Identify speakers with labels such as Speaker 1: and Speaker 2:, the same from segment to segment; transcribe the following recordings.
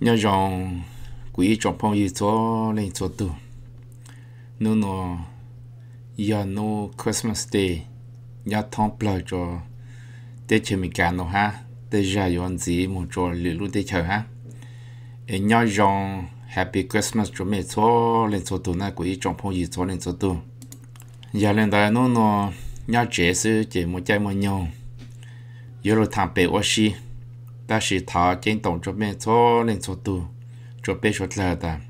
Speaker 1: nhớ rằng quý trọng phong y cho lên cho tu nô nô, giờ nó Christmas Day nhớ thông bờ cho để chơi mình cả nó ha để ra yon gì một trò lựa luôn để chờ ha nhớ rằng Happy Christmas cho mẹ cho lên cho tu na quý trọng phong y cho lên cho tu giờ lên đây nó nó nhớ trẻ sư trẻ một trái một nhau giờ rồi thằng bé oshi ta chỉ thọ trên tổng cho bên số lên số tu cho bên số lờ ta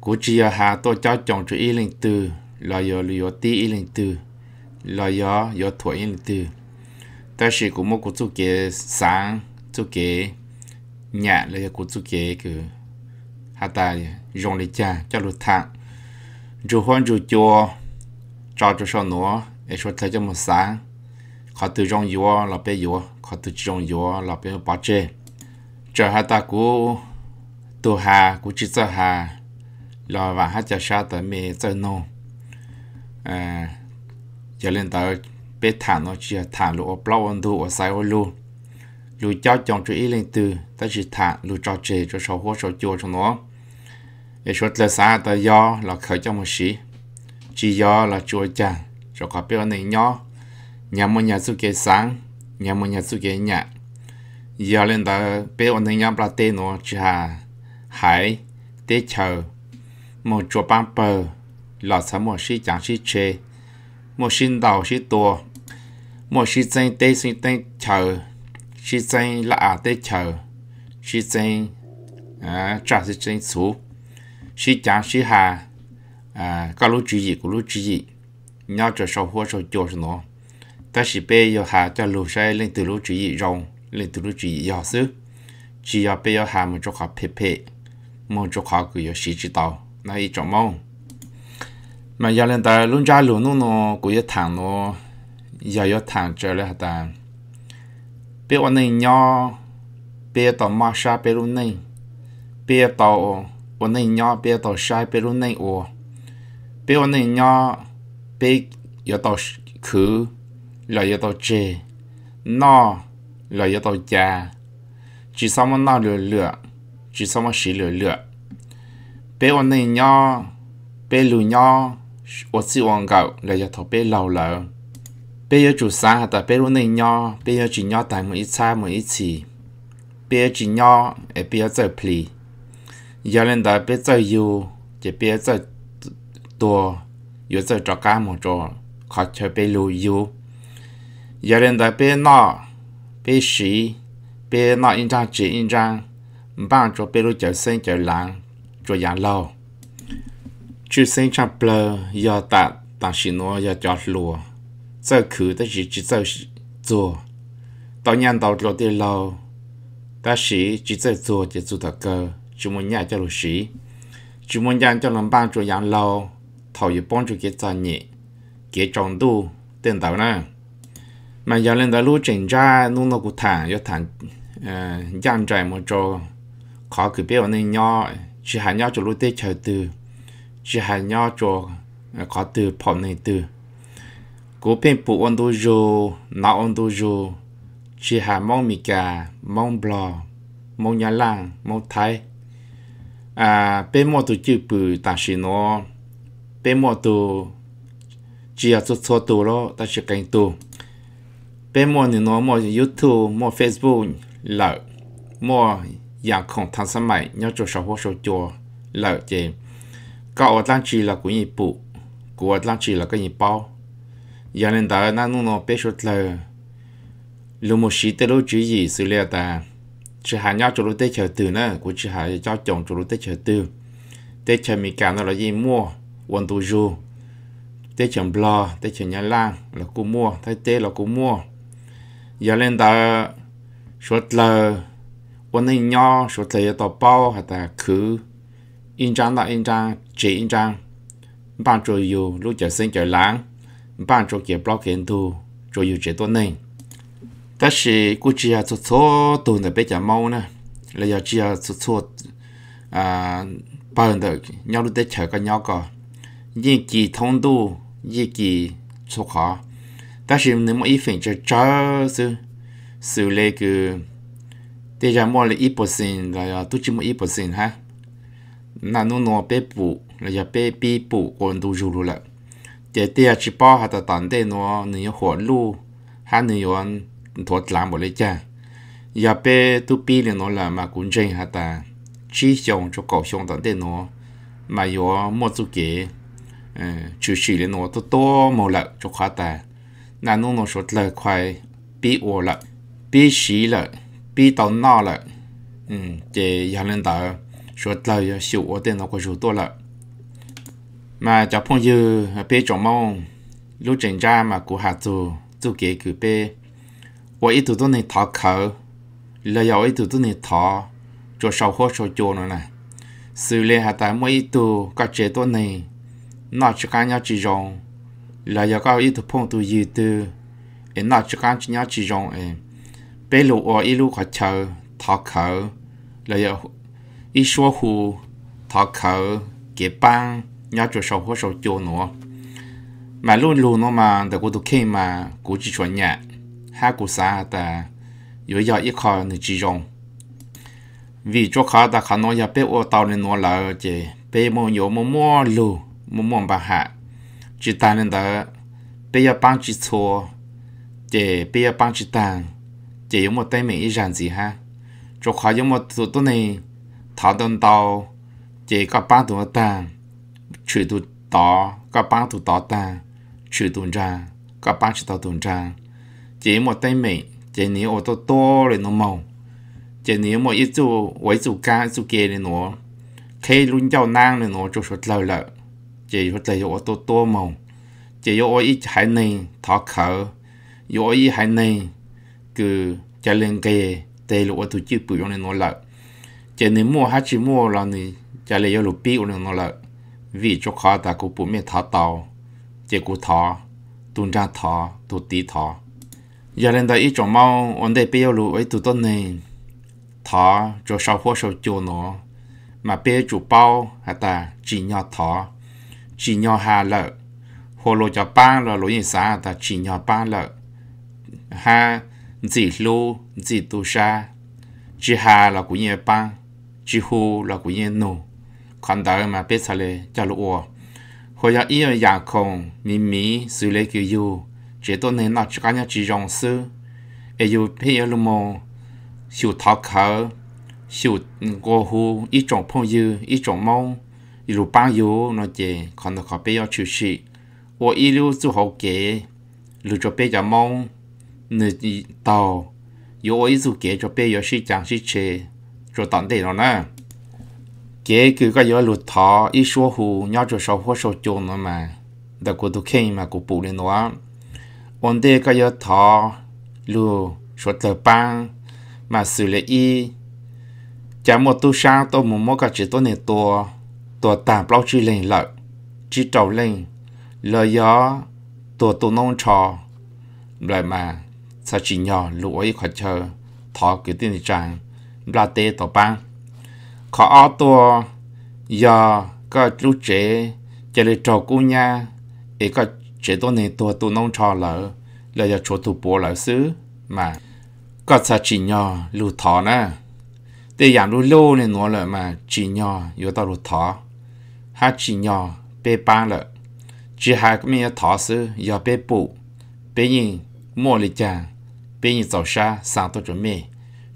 Speaker 1: cú chỉ ở hà tôi cho chồng cho y linh tư là do lý tí y linh tư là do do thuở y linh tư ta chỉ cũng một cú chú kế sáng chú kế nhẹ là cú chú kế cứ hà ta dùng lý cha cho lụt thẳng dù hoan dù chua cho cho sau nữa để cho thấy cho một sáng khó tự trong yếu là bé yếu khó tự trong yếu là bé bá chê chờ hai ta cú tu hà cú chỉ sợ hà lo và hai cho sa tới mẹ chơi nô à cho lên tới bé thả nó chỉ thả lũ ở plau ăn thu ở sai ở lu lu cho chồng chú ý lên từ ta chỉ thả lu cho chê cho sầu hoa sầu chua cho nó để suốt là xa tới do là khởi cho một sĩ chỉ do là chua chả cho có biết này nhau nhamo nhà su kế sáng nhamo nhà su kế nhà giờ lên đó bé ổn định nhắm là tên nó chỉ hà hải tế chờ một chỗ băng bờ là sao một sĩ chẳng sĩ chê một sinh đầu sĩ tua một sĩ danh tế sinh tên chờ sĩ danh là à tế chờ sĩ danh à trả sĩ danh số sĩ chẳng sĩ hà à các lũ chữ gì của lũ chữ gì nhau cho sau hoa sau chỗ nó ta sĩ bê yêu hà cho lù xe lên từ lúc chỉ rong lên từ lúc chỉ yo sư chỉ yo bê yêu hà một chỗ khó phê phê một chỗ khó cứ yêu xí chỉ tàu nó ít chỗ mong mà yêu lên ta luôn ra luôn nó nó cứ yêu thằng nó yêu yêu thằng chơi là ta bê quan này nhỏ bê tàu ma sa bê luôn này bê tàu quan này nhỏ bê tàu sai bê luôn này ồ bê quan này nhỏ bê yo tàu khứ lo yo to che no lo yo to cha chỉ sao mà nó lừa lừa chỉ sao mà xí lừa lừa bé ông này nhỏ bé lù nhỏ ở xí ông cậu là giờ thọ bé lâu lâu bé giờ chủ xã hả bé ông này nhỏ bé giờ chỉ nhỏ tại một ít xa một ít chỉ bé chỉ nhỏ ở bé giờ pli giờ lên đó bé giờ yêu chỉ bé giờ tua giờ giờ cho cá một chỗ khó chơi bé lù yêu giờ đến tại bên nọ bên sĩ bên nọ in trang chỉ in trang bạn cho bên lối chợ sinh chợ làng cho giàn lâu chữ sinh trang bờ giờ tạ tạ sĩ nó giờ cho lùa giờ khử tới chỉ chỉ giờ 做，到年到落的老，但是只在做就做得够，只么伢叫路是，只么伢叫人帮助养老，头一帮助给作业，给长度等到呢。mà giờ lên đó lúc chỉnh ra nung nó cụ thả yo thả giang ờ, trái một chỗ khó cứ biết nên nhỏ chỉ hà nhỏ chỗ lúc tết chờ từ chỉ hà nhỏ chỗ ờ, khó từ phò này từ cố bên phụ ôn đồ rô nó ôn đồ rô chỉ hà mong mì gà, mong bò mong nhà lang mong thái à bên mua đồ chưa bự ta chỉ nó bên mua tôi chỉ là số số tôi lo ta chỉ cảnh tôi bên mua nữa nó mua YouTube mua Facebook là mua dạng không thằng sản mày nhau cho sáu số chùa là gì cậu ở tăng chỉ là của nhị bộ của tăng chỉ là cái nhị bao giờ nên ta na nu nó biết số là lúc một sĩ tế lúc chỉ gì xử lý ta chỉ hà nhau cho lúc tế chờ từ nữa của chỉ hà cho chồng cho lúc tế chờ từ tế chờ mi cảm nó là gì mua quần tu dù tế chờ blo tế chờ nhà lang là cô mua thay tế là cô mua giờ lên đó số lờ ôn nên nhỏ số lờ tao bao hay ta cứ in trang đó in trang chỉ in trang bạn cho yêu lúc trời sinh trời lãng bạn cho kia block kiến thu cho yêu chỉ tuần này ta sẽ cứ chỉ là số số tuần là bây giờ mau nè là giờ chỉ là số số à bao nhiêu nhau lúc đấy chờ cái nhau cả nhưng kỳ thông tu nhưng kỳ số khó ta chỉ nếu mà ít phần cho cho sự sự lấy cái ra mua là ít percent là tu chỉ mua ít percent ha na nu nó bé bù là giờ bé bé bù còn tu dù rồi để để chỉ bảo hạt ta tận đây nó nếu họ lu ha nếu anh thuật làm một lấy cha giờ bé tu bi là nó là mà cũng chơi hạt ta chỉ xong cho cậu xong tận đây nó mà có mua kế ừ, chỉ chỉ là nó to to một cho khá ta 那弄弄说了快逼我了，逼死了，逼到那了，嗯，这杨领导说了要修我电脑快手多了，mà cháu phong dư bé chồng mong lúc trình ra mà cụ hạ tù tù kế cử bé, 我一度都能逃口，了要一度都能逃，就烧火烧焦了呢，xử lý hạ tại mỗi 一度 các chế độ này，nó chỉ cần nhau chỉ rong。là giờ có ít phong tu gì từ em nói cho các chị nhớ chỉ dùng em bây lúc ở ít lúc họ chờ thọ khờ là giờ ít số hồ thọ khờ kế bang nhớ cho sầu hồ sầu chỗ nữa mà luôn luôn nó mà để cô tu khi mà cô chỉ chuẩn nhạc hai cô xa ta giờ giờ ít khó nữa chỉ dùng vì chỗ khó ta khả năng giờ bây ở tàu nên nó là chỉ bây mua nhiều mua mua lù mua mua bán hạ chỉ ta nên đó bây giờ bán chỉ số để bây giờ bán chỉ ta để có một tay mình ít rằng gì ha cho khỏi có một tụ tụ này thảo đơn tàu để có bán tụ ta trừ tụ đó có bán tụ đó ta trừ tụ ra có bán chỉ tàu tụ ra chỉ một tay mình chỉ nếu ô tô to lên nó màu chỉ nếu một ít chủ với chủ ca chủ kia lên nó khi luôn giàu năng lên nó cho số lâu lợi chỉ có thể có tôi tôi mong chỉ có ý hai nền thọ khở có ý hai nền cứ trả lên cái tê lụa tôi chưa bự ông này nó lợi chỉ nên mua hai chỉ mua là nên chạy lên có lụa bi ông này nó lợi vì cho khó ta cũng bù mẹ thọ tàu chỉ có thọ tuần tra thọ tu tí thọ giờ lên đây ít chỗ mau ông đây bây giờ lụa ấy tụi tôi này thọ cho sau phố sau chỗ nó mà bây giờ bao hay ta chỉ nhau thọ chỉ nhỏ hà lợ hồ lô cho ba là lối yên xa ta chỉ nhỏ ba lợ ha dì lô dì tu sa chỉ hà là của yên ba chỉ hồ là của yên nô còn đời mà biết sao lệ cho lụa hồi giờ yên nhà không mì mì xử lý kiểu yêu chỉ tôi nên nó chỉ có nhà chỉ rong sư ai yêu phi yêu lụm siêu thọ khờ siêu cô hù ít trồng phong yêu ít trồng mông 一路帮友那节看到靠背要出去，我一路做好给，路着背着梦，那一到有我一路给着背要是讲是车，做当地了呢。给这个要路他一说胡，伢就少火少叫了嘛，那个都看嘛，个不灵了。我这个要他路说得帮，嘛是了一，加莫多山到某某个几多年多。ตัวตามเปล่าชีเลงเลยชีเจ้าเลงเลยยอตัวตัวน้องชอเลยมาสาชิญอลุยขอเชอทอกิตินจังลาเตต่อปังขออตัวยอก็รู้เจจะเลยจอกูญาเอก็เจตัวนี้ตัวตัวน้องชอเลยเลยจะชวนถูกปัวเลยซื้อมาก็สาชิญอลุทอนะแต่อย่างรู้โลเนี่ยหนัวเลยมาจีญออยู่ต่อลุทอ ha chỉ nhỏ bé ba lợ chỉ hai cái mình thọ sư nhỏ bé bù bé nhìn mua lịch cha bé nhìn giàu sa sáng tôi chuẩn bị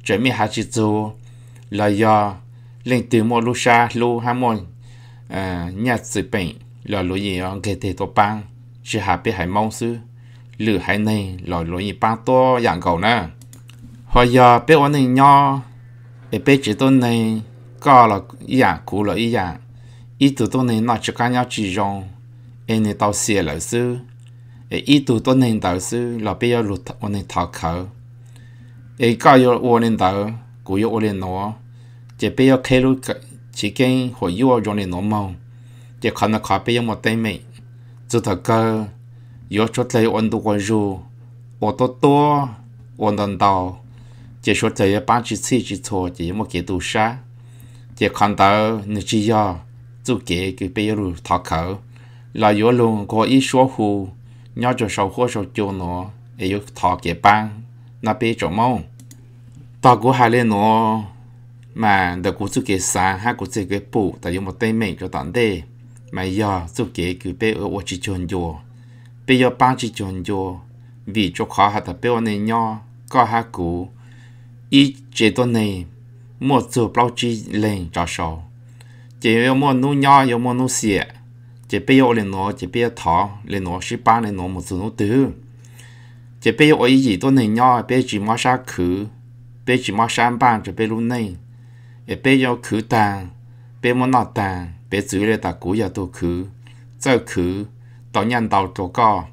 Speaker 1: chuẩn bị ha chỉ chú là giờ lên từ mua lu sa lu ha mua à, nhà sự bệnh là lu gì ông kể thế tôi bang chỉ hai bé hai mong sư lử hai này là lu gì bang to dạng cầu nè hồi giờ bé ông này nhỏ bé bé chỉ tôi này có là ý dạng cũ là ít tuổi tôi nên nói cho cá nhau chỉ rằng anh nên đào xe lợi sư ít tuổi tôi nên tao sư là bây giờ lụt tôi nên thảo khờ ấy có yêu ô nên tao cũng yêu ô nên nó chỉ bây giờ khi lúc chỉ cần hồi yêu rồi nên nó mau chỉ khả năng khó bây giờ một tay mình chỉ thật cơ yêu cho thấy ôn tụ quan du ô tô tô ôn đàn tàu chỉ số thấy ba chỉ chỉ chỉ thôi chỉ một cái tụ sa chỉ khăn tao như chỉ do dù kể cái bây giờ thọ khở là yếu luôn có ít số hù nhớ cho sau khóa sau chỗ nó ấy yếu thọ kể bang na bây chỗ mong tao cũng hai lên nó mà được cũng dù kế xa hai cũng chỉ kế bù tại dùng một tay mình cho tận đây mà giờ dù kể cái bây giờ chỉ chọn vô bây giờ bang chỉ chọn vô vì cho khó hạt tập bây giờ này nhỏ có hai cú ít chế độ này một số bao chi lên cho sau chỉ yêu mua nu nho yêu mua nu xịa chỉ bây giờ lên nó chỉ bây giờ thọ lên nó sẽ bán lên nó một số nó thứ chỉ bây giờ ấy gì tôi này nho bây chỉ mua sa khử bây chỉ mua sa bán chỉ bây luôn này ở bây giờ khử ta mua nọ ta bây giữ lại ta cũ giờ tôi khử giờ khử tao nhận đầu cho co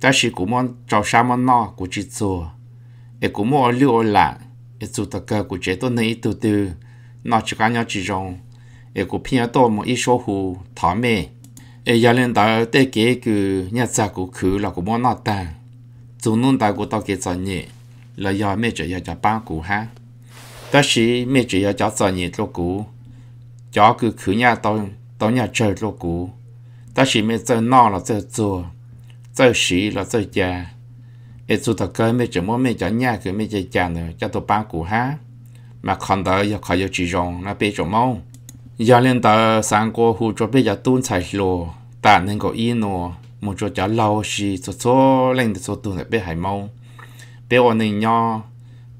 Speaker 1: ta chỉ cũng muốn cho sa mua nọ chỉ chùa ở cũng mua lưu lại ở chùa ta cơ của chế tôi này từ từ nó chỉ cá nhau chỉ rong e ku pia to mo i sho hu tha me e ya len da te ke ku nya cha ku khu la ku mo na ta zu nun da ku to ke cha ni la ya me che ya cha pa ha ta shi me che ya cha cha ni to ku cha ku khu nya to to nya che to ku ta shi me cha na la cha zu cha shi la cha cha e zu ta ka me che mo me cha nya ku me che cha ne cha to ha mà còn đợi giờ khỏi giờ chỉ rong nó bị chỗ mau giờ lên ta sang qua hù cho bây giờ tuôn xài lô ta nên có ý nó một chỗ chả lâu xì số số lên thì số tuôn là bên hải mau bên ổn định nhau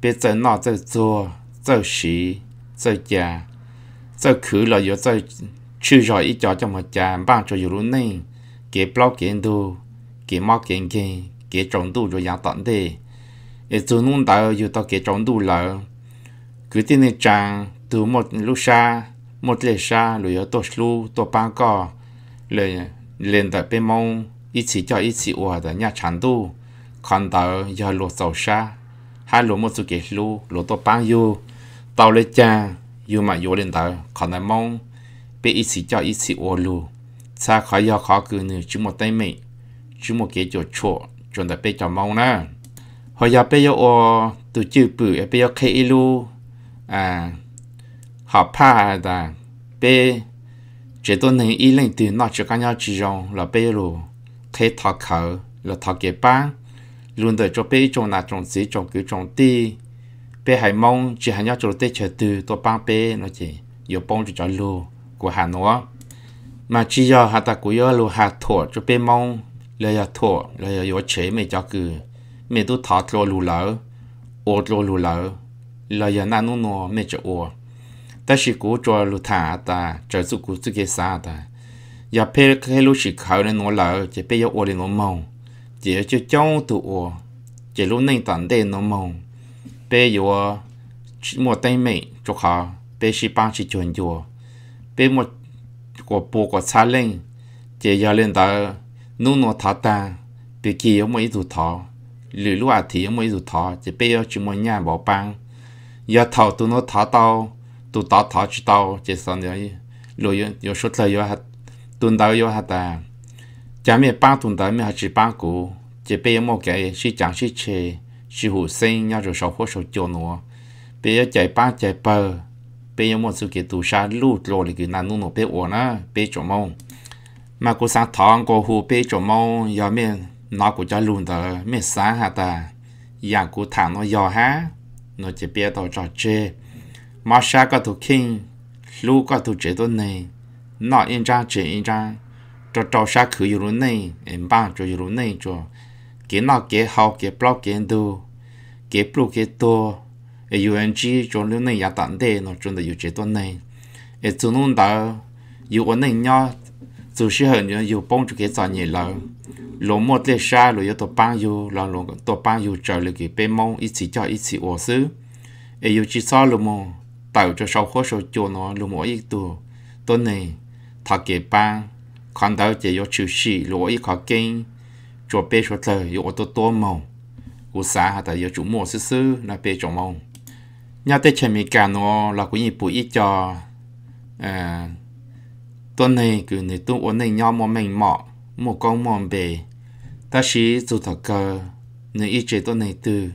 Speaker 1: bên chân nó chân chua chân xì chân già chân khứ là yếu chân chữ rồi ít cho cho một chà ban cho yếu luôn này cái bao kiến đồ cái mao kiến kiến cái trồng đồ rồi giang tận đi ít chỗ nung tờ yếu tao cái trồng đồ là cứ tin này chàng từ một lúc xa một lệ xa lùi ở tổ slu tổ ba cò lên lên tại bên mông ít chỉ cho ít chỉ ủa tại nhà chán tu còn tàu giờ lùa sầu xa hai lùa một số kế lu lùa tổ ba yêu tàu lệ cha yêu mà yêu lên tờ còn tại mông bị ít chỉ cho ít chỉ ủa lu xa khó giờ khó cứ như chú một tay mị chú một cái chỗ chỗ chuẩn tại bên cho mông nè hồi giờ bây giờ ủa từ chữ bự bây giờ khai lu à họ pa ta bê chỉ tôi nên ý lên từ nó chỉ có nhau chỉ rong là bé lù thế thọ khờ là thọ kế ba luôn đợi cho bê trong nào trong gì trong cứ trong ti bé hay mong chỉ hay nhau cho tết chờ từ tôi bang bé nó chỉ yêu bông cho cho lô, của hà nó mà chỉ do hà ta của yêu lô hà thọ cho bê mong là yêu thọ là yêu chế mày cho cứ mày tôi thọ lù lỡ ô lù lỡ là yêu na nô nô mày cho ô ta chỉ cố cho lu thả ta trở sự cố sự kia ta giờ pe cái lu chỉ khảo nên nó lỡ chỉ pe giờ ô nên nó mong chỉ cho cháu tụ ô chỉ lu nên tận đây nó mong pe giờ mua tay mày cho khảo pe chỉ ba chỉ chuẩn cho pe mua của bộ của xa lên chỉ giờ lên ta nu nó thả ta pe kia ở mấy tụ thọ lười lu thì ở mấy tụ thọ chỉ pe giờ chỉ mua nhà bỏ băng giờ thầu tụ nó thả tao tu ta thọ chỉ tao chỉ san rồi rồi yo yo số thời yo hạt tuần đầu yo hạt ta cha mẹ ba tuần đầu mẹ chỉ ba cũ chỉ bây giờ cái chỉ chẳng chỉ chê chỉ hồ sinh nhau rồi sau khóa sau cho nó bây giờ chạy ba chạy bờ bây giờ một sự kiện tu sa rồi thì năn nung nó bây giờ nó bây giờ mong mà cô sáng thọ cô hồ bây giờ mong giờ mẹ nó cũng cho luôn đó mẹ sáng hạt ta giờ cô thằng nó giờ há nó chỉ biết tao trò chơi mà xa có thủ kinh lu có thủ chế tuần này nọ yên ra chế yên ra cho cho xa khử yêu luôn em ba cho yêu luôn cho kế nọ kế hậu kế bao kế đồ kế plu kế to yêu anh chị cho luôn này ya tận đề nó chuẩn được yêu chế tuần này ở chỗ nông đó yêu anh này nhau dù sẽ hơn nữa yêu bông cho cái trò nhẹ lỡ lỗ một lệ xa lỗ yêu tổ ba yêu lò lỗ tổ ba cái bên mông ít chỉ cho ít chỉ ổ xứ yêu chỉ sao lỗ mông tàu cho sau khó sau cho nó lùm mỗi ít tù tôi này thà kể ba còn tàu chỉ có chữ sĩ lùm ít khó kinh cho bé cho tờ có tô tô mộng, u xã hà tại có chủ mua sư sư là bé cho màu nhà tết chè mì cả nó là cũng như bụi ít cho à tôi này cứ này tôi ổn này nhau mà mình mọ một con mòn bề ta chỉ dù thật cơ người ít chế tôi này từ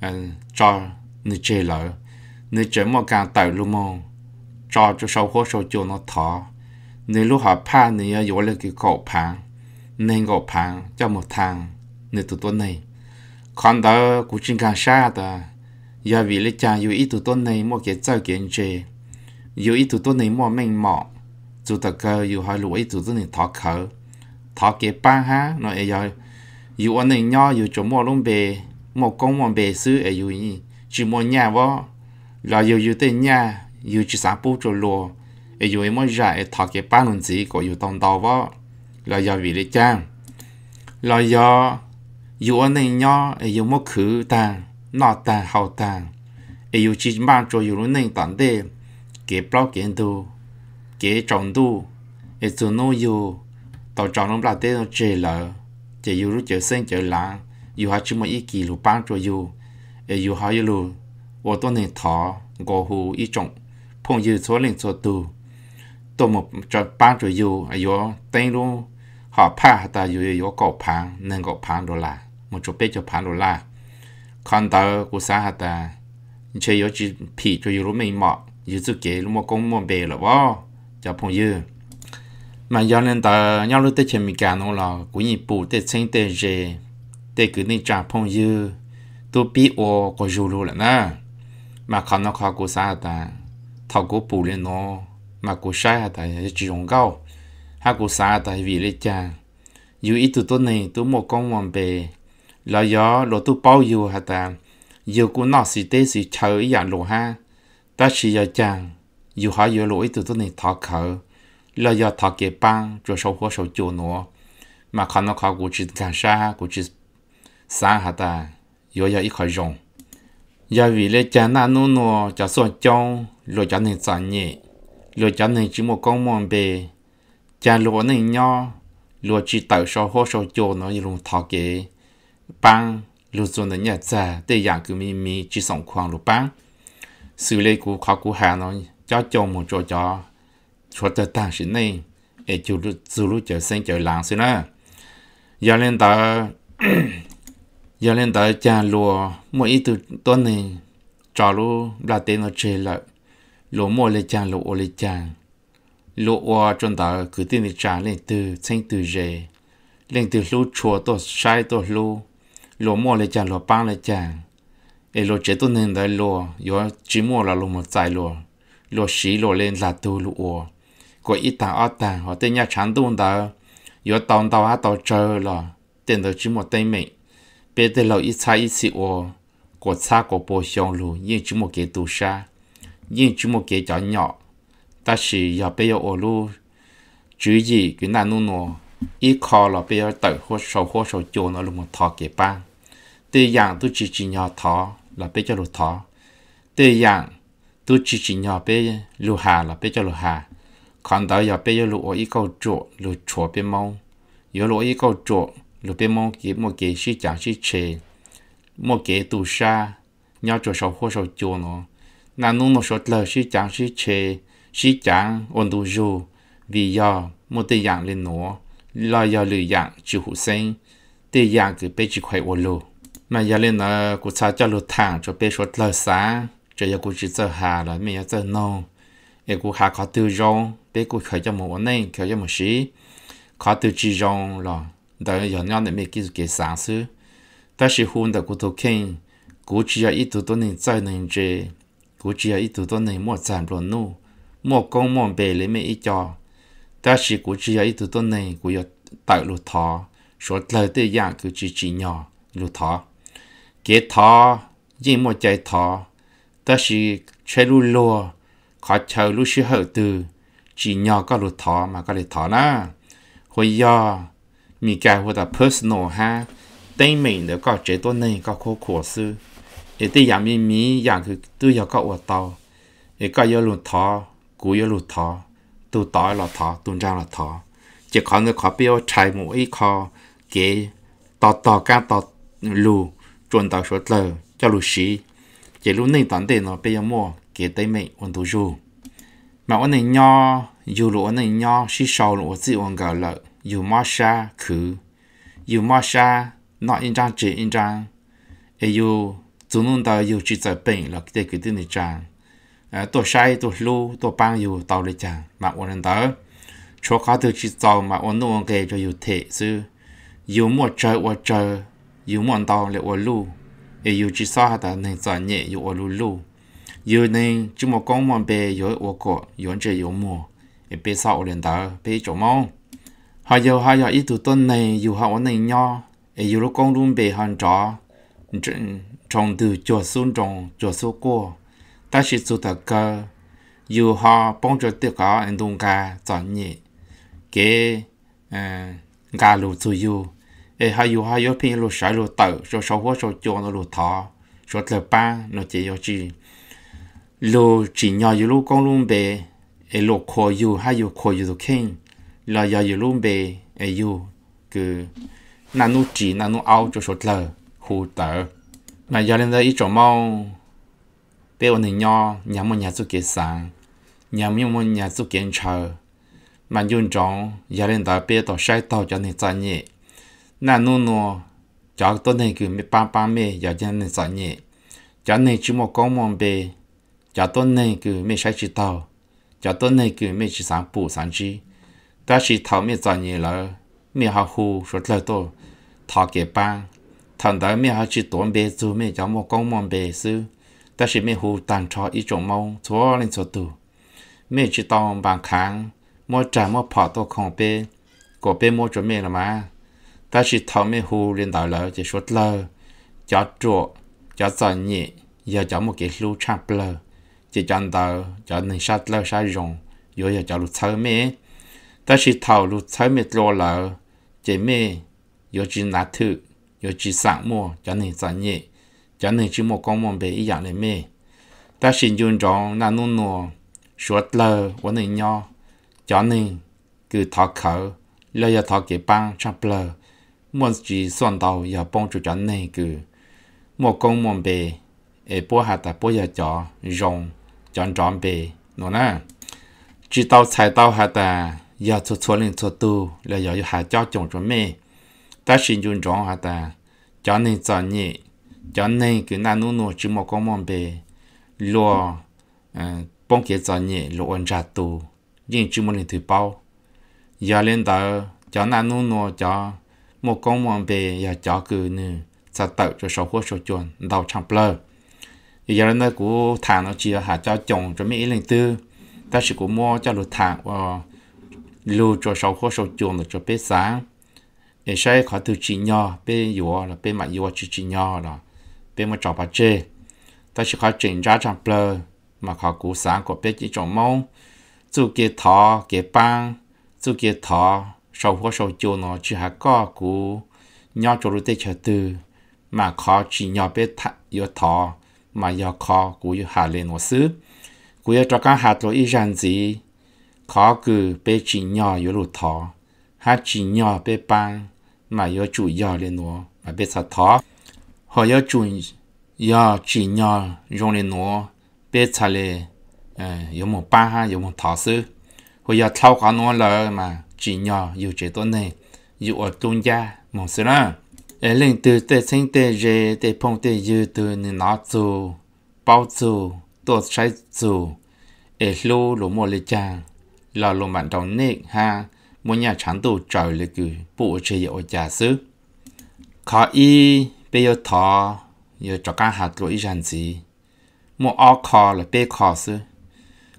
Speaker 1: à, cho người chế lợi nếu chỉ mò càng tàu luôn mò cho chú sâu khó sâu chỗ nó thọ nếu lúc họ pha nếu yếu lên cái cổ phang nên cổ phang cho một thằng nếu tụi tuần này còn đó cũng chỉ càng xa đó giờ vì lấy cha yêu ít tụi tuần này mua cái chơi kiện chơi yêu ít tụi tuần này mua mình mọ chú tờ cơ yêu hai lũ ít tụi tuần này thọ khờ thọ cái ba ha nó ấy rồi yêu anh này nhỏ yêu chỗ mua luôn bề mua công mua bề xứ ấy yêu gì chỉ mua nhà vợ là yêu yêu tên nhà yêu chỉ sáng bút cho lùa ai yêu em mới ra e thọ cái ba lần gì có yêu tông tàu vó là do vì lệ trang là do yêu anh này nhỏ e yêu mất khứ tàn nọ tàn hậu tàn ai yêu chỉ mang cho yêu luôn này tàn đê kế bao kiến đồ, kế trọng đồ, ai tu nô yêu tao cho nó là tê nó chơi lợ chơi yêu lúc chơi sinh chơi lãng yêu hai chữ một ít kỷ lục ban cho yêu ai yêu hai yêu lục 我多年他过后一种，朋友做人做多，多么这帮助有，哎呦，等路好怕的有有搞盘，能够盘着啦，我准备就盘着啦，看到我啥的，却有只皮就有路没毛，有只给路么公么白了哇，交朋友。mà do nên ta nhau lúc tới chơi mình cả nó là cũng như bù tới sinh tới rề tới cứ nên trả phong dư tôi biết ô có dù luôn là na mà khả năng khó cố xã ta thầu cố bù lên nó mà của xã ta chỉ dùng cao ha cố xã ta vì lý cha dù ít tụi tôi này tụi một con hoàng bề là gió lo tụi bao nhiêu hà ta dù cố nọ sĩ tế sĩ chờ ý dạng lộ ha ta chỉ giờ chàng dù họ giờ lộ ít tụi này thọ khở là do thọ kế băng cho sau hóa sau chỗ nó, mà khả năng khó cố chỉ càng xa cố chỉ xa hà ta giờ giờ ít khỏi rộng giờ vì lẽ cha na nô nô cha so châu lo cha nên sản nhẹ lo cha nên chỉ một con mòn bề cha lo nên nho lo chỉ tạo so hô so cho nó như luôn thọ kế bang lo zo nên nhà cha để nhà cứ mi mi chỉ sống khoang lo bang xử lý của khó của hà nó cho châu một chỗ cho cho tới tang sĩ này để chú lu chú lu chờ sinh chờ làng xin nữa giờ lên ta giờ lên tới cha lúa mỗi ít từ tuần này trò lu là tiền nó chơi lại lúa mua lên cha lúa ô lên cha lúa ô trong đó cứ tiền đi trả lên từ sinh từ rề lên từ lúa chua tổ sai tổ lúa lúa mua lên cha lúa bán lên cha ấy lúa chế tuần này đấy lúa gió chỉ mua là lúa một trái lúa lúa xí lúa lên là tu lúa có ít ta ở ta họ tên nhà chán tuần đó gió tàu tàu á tàu là tiền đó chỉ một tay mình 别得了一差一起我，国差国波香炉，也只么给杜沙，也只么给叫鸟，但是要不要我路，注意给那弄弄，一靠了不要带或手或手叫那路么他给办，这样都只只鸟他，了别叫路他，这样都只只鸟别路下了别叫路下，看到要不要路我一个做路错别毛，要路一个做。lúc đấy mong cái một cái sĩ chẳng sĩ chê một cái tu xa, nhau cho sâu hoa sâu chỗ nó na nung nó sáu lờ sĩ chẳng sĩ chê sĩ chẳng ổn tu du vì do một tê dạng lên nó là do lười dạng chịu hữu sinh tê dạng cái bé chỉ khỏe ổn lù mà giờ lên nó cũng sao cho lụt thẳng cho bé sáu lờ sáng cho giờ cũng chỉ sợ hà là mình giờ nông em cũng hà khó tư rong bé cũng khởi cho một ổn nên khởi cho một sĩ khó tư chỉ rong rồi da yo nyo ne me ki ke sang su ta shi hun da ku to ken ku chi ya i tu to ne zai ne je ku chi ya i tu to ne mo nu mo kong mo be le me i cho ta shi ku chi ya i tu to ne ku yo ta lu số lời tự dạng cứ chỉ chỉ nhỏ lu thọ kế thọ gì một chạy thọ ta chỉ chơi lu lùa khó chờ lu sư hậu từ chỉ nhỏ có lu thọ mà có lệ thọ na hồi giờ mi cả hồ ta personal ha tên mình được có chế tuần này có khổ khổ sư ý tí yàm mi mi yàm cứ tư yếu có ổ tàu ý có yếu lùn thọ cú yếu lùn thọ tu tỏi là thọ tu trang là thọ chỉ có người khó biểu chạy mũ ý khó kế tỏ tỏ ca tỏ lù chuẩn tỏ số tờ cho lù xí chỉ lù này tán tiền nó bây mua kế tây mệnh ổn tu dù mà ổn này nho dù lù ổn này nho xí sầu lù ổn gì ổn gạo lợi dù mà xa khứ dù mà xa nó in trang chỉ in trang e dù chúng nun ta dù chỉ tại bệnh là cái cái tin này trang tổ sai tổ lu tổ bang dù tàu lấy trang mà ổn đó cho cá từ chỉ tàu mà ổn nụ cái cho dù thể sư dù mua chơi ổn chơi dù mua tàu lại ổn lu e dù chỉ sao ta nên giải nhẹ dù ổn lu lu dù nên chỉ một con mua bè dù ổn cổ dù chơi dù mua e bên sau ổn đó bên chỗ mong họ giờ họ giờ ít tuổi tuần này dù họ ở này nho ấy dù lúc con luôn bề hòn trọ trồng từ chùa xuống trồng chùa số cô ta chỉ tụ thật cơ dù họ bông cho tiêu có anh tung ca chọn nhị kế à, gà lù tụ dù ấy họ dù họ giờ pin lù sải lù tử rồi sau hoa rồi chùa nó lù thọ rồi thứ ba nó chỉ có chỉ lù chỉ nhỏ dù lúc con luôn bề ấy lù khổ dù hay dù khổ dù kinh là giờ giờ luôn bề ai yêu cứ nu chỉ nu ao cho sốt lờ khu tờ mà giờ lên đây ít chỗ mau bé ổn hình nho nhà một nhà xuất kiện sáng nhà một một nhà xuất kiện chờ mà dùng trong giờ lên đây bé tỏ sai tỏ cho nên chạy nhẹ nu nu, cho tôi này cứ mấy ba ba mẹ giờ cho nên chạy nhẹ cho nên chỉ một con mòn bề cho tôi này cứ mấy sai chỉ tàu cho tôi này cứ mấy chỉ sáng bù sáng chi ta chỉ thảo mi cho nhỉ là mi học hù rồi là tổ thảo kế thằng đó mi học chỉ tuần bê chú mi cho một công mòn bê sư ta chỉ mi hù tàn trò ý chỗ mông chúa lên chỗ tù mi chỉ tòng bàn kháng mua trả mua bỏ tổ không bê cổ bê mua cho mi mà ta chỉ thảo mi hù lên đảo lỡ chỉ suốt lờ cho chỗ cho nhỉ giờ cho một cái lưu chạm lờ chỉ chọn tờ cho nên sát lờ sát rồng rồi giờ cho lúc thơ mi 但是头路采蜜落了，姐妹有只拿土，有只沙漠，叫你专业，叫你只莫光芒被一样的美。但是用种那弄弄，说了我能要，叫你 cứ thọ khẩu, lo ya thọ kế bang chắp lờ, muốn chỉ son đầu ya bông chủ chán này cứ, một công muốn bề, e bố hạ ta bố ya chó, rong, chọn chọn bề, nó chỉ tao xài tao hạ ta, giờ thu thu lên thu tu là giờ giờ hạ cho chồng cho mẹ ta xin dùng chọn hạ ta cho nên cho nhẹ cho nên cái na nu nu chỉ một con mòn bề lo ờ, bông kia cho nhẹ lo ôn trả tu nhưng chỉ một lần thứ bao giờ lên đó cho na nu nu cho một con mòn bé, giờ cho cứ nữa sa tự cho sau hốt sau chuẩn đầu trang plơ giờ lên đó cũng thằng nó chỉ hạ cho chồng cho mẹ lên tư ta chỉ cũng mua cho lụt thằng ờ, lưu cho sau khó sau chuồng là cho bé sáng để sai khó từ chị nhỏ bé yếu là bé mà yếu chỉ chị nhỏ là bé mà chọn bà chê ta chỉ khó chỉnh ra trong plơ mà khó cú sáng của bé chỉ chọn mong dù kia thọ kia băng dù kia thọ sau khó sau chuồng nó chỉ hạ có cú nho cho lúc tê chờ từ mà khó chỉ nho bé thọ yếu thọ mà yếu khó cú yếu hạ lên nó xứ cú yếu cho các hạt rồi ý rằng gì khó cứ bê chỉ nhỏ yếu lụt thọ hát chỉ nhỏ bê băng mà yếu chủ nhỏ lên nó mà bê sợ thọ họ yếu chủ nhỏ chỉ nhỏ dùng lên nó bê sợ lệ yếu một băng ha yếu một thọ sư họ yếu thâu khó nó lỡ mà chỉ nhỏ yếu chế tốt này yếu ở tôn gia một sư nữa ở lên từ tê sinh tê dê tê phong tê dư từ nên nó dù bao dù tốt sai dù ở lô lỗ mô lê chàng là lô mạng đồng nê ha mua nhà chẳng tu trời lê cử bộ chế yếu giả sư khó y bê yếu thọ yếu cho cả hạt lỗi ràng gì mua ọ khó là bê khó sư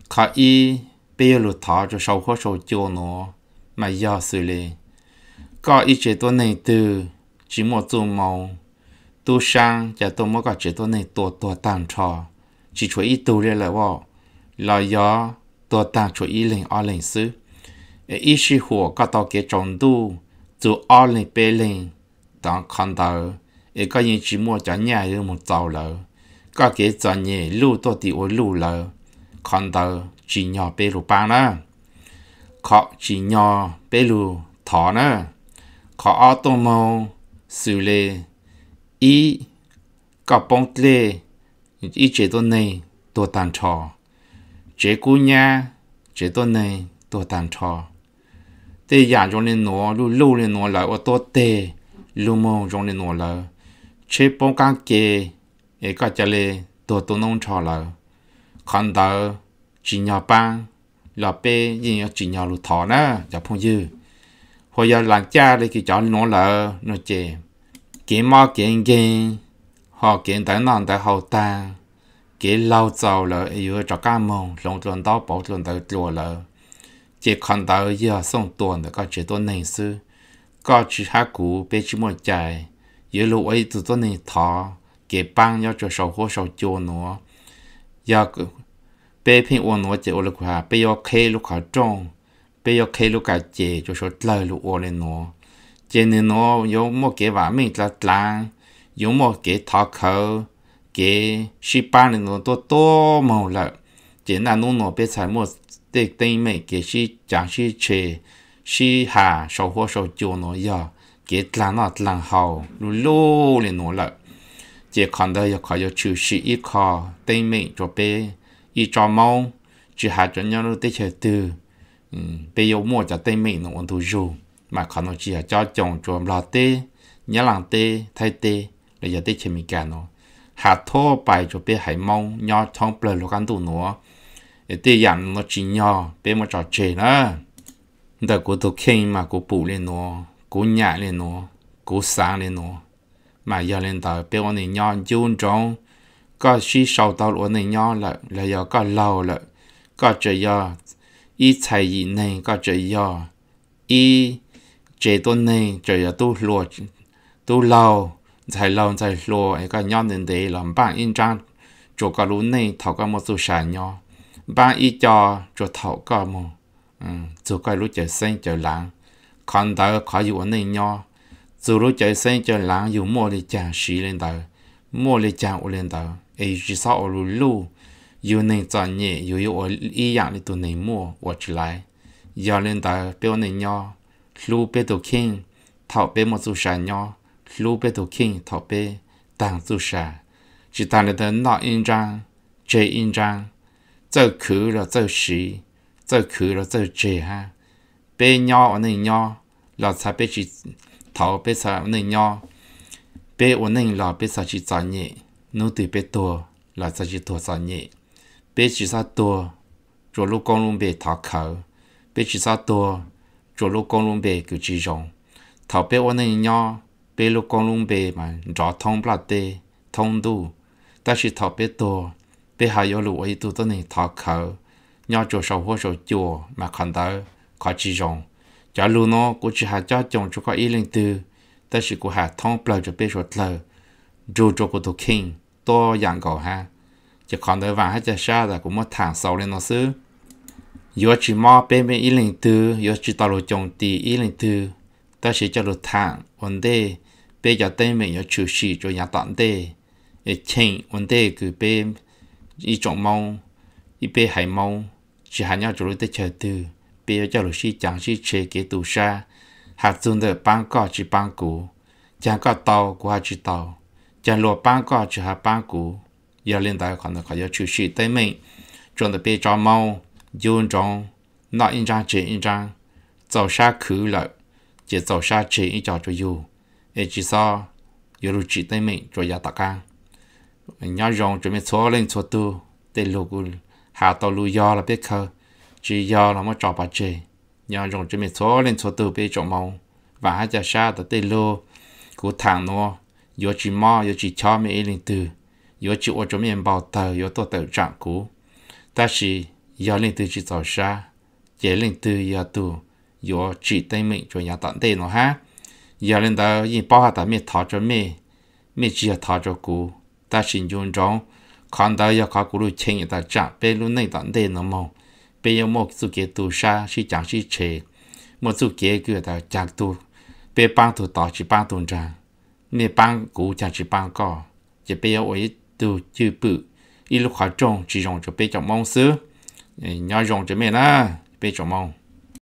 Speaker 1: khó y bê yếu lụt thọ cho sâu khó sâu chô nó mà yếu sư lê có ý chế tố này từ chỉ mua tù màu tu sang chả tù mua cả chế tố này tù tù tàn trò chỉ chú ý tù lê là vô là yếu ตัวตาช่วยอีเลงออเลงซื้ออีชีหัวก็ตัวเกจงดูจูออเลงเปเลงตอนคอนเตอร์เอก็ยังชิมัวจะเนี่ยเรื่องมุดเจ้าเลยก็เกจงเนี่ยลู่ตัวตีโอลู่เลยคอนเตอร์จีนยอเปรูปังนะขอจีนยอเปรูถอนะขอออโตโมสุเลอีก็ปงเลอีเจตัวนี้ตัวตันชอ chế cú nha chế tôi này tôi tàn trò tê giả trong nên nó lu lu nên nó lại ô tô tê lu trong nên nó lại bông cá kê ấy cả chả lê tôi nông trò lại còn tờ chỉ nhỏ bang là bê gì chỉ nhỏ nữa chả phong dư hồi giờ làng cha đây cái chó nó lại nó chê kiếm mò kiếm kiếm họ kiếm tới nòng tới hậu ta cái lâu dầu là yêu cho cá mông lồng tuần đó bảo tuần đầu chùa rồi, chỉ còn đầu giờ sống tuần là có chế độ này sư có chế hát cũ bé chỉ một chạy yêu lúc ấy từ tuần này thọ cái băng nhau cho sầu hoa sầu chua nữa giờ bé phi uốn nữa chỉ uốn lúc hà bé yêu khê lúc hà trông bé yêu khê lúc hà chè cho sầu lời lúc uốn lên nữa chè nên nó yêu một cái vả mình là lang yêu một cái thọ khẩu. 给十八年多多多毛了，简单弄弄别才莫对对美给是讲是吃是下手火手脚那呀，给咱那咱好路路的弄了，这看到要靠要就是一靠对美这边一抓毛，只还真要路得些多，嗯，别有莫在对美弄都肉，嘛看到只还叫讲做老爹，伢郎爹太爹，来要得些米干咯。hạ thô bài cho bé hải mong nhỏ thông bờ lô gan tụ nó để tê yam nó chỉ nhỏ bé mà trò chê nữa Đã của tôi khi mà cô bù lên nó cô nhả lên nó cô sáng lên nó mà giờ lên tờ bé con này nhỏ chun trong có chỉ sau tao luôn này nhỏ là là giờ có lâu là có chơi giờ ít thầy gì này có chơi giờ ít chế tuần này chơi giờ tu lùa tu lâu 在老在说一个娘人的老板印章，做个路内头个么做啥鸟，办一家做头个么，嗯，做个路就生就难，看到可以我内鸟，做路就生就难，有莫的讲谁领导，莫的讲我领导，哎，至少我路路，有内作业，有有我一样的都内莫我出来，要领导表内鸟，路别都看，头别么做啥鸟。lu bê tổ kinh thọ bê tàng tu sa chỉ tàng là nọ in trang chế in trang giờ khứ rồi giờ sĩ giờ khứ rồi giờ chế ha bê nhau ở nơi nhau là sa bê chỉ thọ bê sa ở nơi nhau bê ở nơi là bê sa chỉ tạo nhẹ nô từ bê tổ là sa chỉ tổ tạo nhẹ bê chỉ sa tổ rồi lúc công luôn bê thọ khẩu bê chỉ sa tổ rồi lúc công luôn bê cứ chỉ rộng thọ bê ở nơi nhau bê lô con lung bê mà rõ thông bà tê thông đu ta chỉ thọ bê tô bê hà yếu lũ ấy tu tớ này thọ khờ nhỏ chỗ sầu hoa sầu chùa mà khẩn tớ khó chỉ rộng chả lù nó của chỉ hà cho chồng cho có ý linh tư ta chỉ của hà thông bà cho bê sột lờ dù cho của tụ kinh to dạng cầu ha chỉ còn tới vàng hết cha xa là cũng mất thẳng sầu lên nó xứ yếu chỉ mò bê bê ý linh tư yếu chỉ tao lù chồng tì ý linh tư ta chỉ cho lù thẳng ổn đề bây giờ tên mình có chú sĩ cho nhà tạm đề để chênh vấn đề cứ bê ý trọng mong ý bê hải mong chỉ hẳn nhau chủ lưu tế chờ tư bây giờ cho lưu sĩ chẳng sĩ chế kế tù xa hạt dùng đời bán cỏ chỉ bán cũ chẳng có tàu của hạt chỉ tàu chẳng lùa bán cỏ chỉ hạt bán cũ giờ lên đại khoản được khỏi giờ chủ sĩ tên mình trong đời bê cho mong dùng trong nọ yên trang chế yên trang 走下去了，就走下去一家就有。e chỉ so yêu lúc chỉ tay mình cho gia tạc ca nhớ dùng cho mình xóa lên xóa tu để lúc hạ tàu lu do là biết khờ chỉ do là mới trò bà chê nhớ dùng cho mình xóa lên xóa tu biết chỗ mong và hai cha sa tới tê lô cứ thằng nó yo chỉ mò yo chỉ cho mình lên từ yo chỉ ô cho mình bảo tờ yo tôi tờ trạng cũ ta chỉ yo lên từ chỉ tàu sa chế lên từ yo tu yo chỉ tay mình cho nhà tận tê nó ha giờ lên đó yên bảo hạ ta mẹ thọ cho mẹ mẹ chỉ là thọ cho cô ta sinh dùng trong còn đó giờ khó cô luôn chênh ta trả bê luôn này tận đề nó mong bê yêu một số kế tu sa si chẳng si chê một số kế cứ ta chạc tu bé bang tu tỏ chỉ bang tu ra nè bang cũ chẳng chỉ bang co chỉ bê yêu ấy tu chữ bự ít lúc khó trông chỉ dùng cho bé trong mong xứ nhỏ dùng cho mẹ na bé trong mong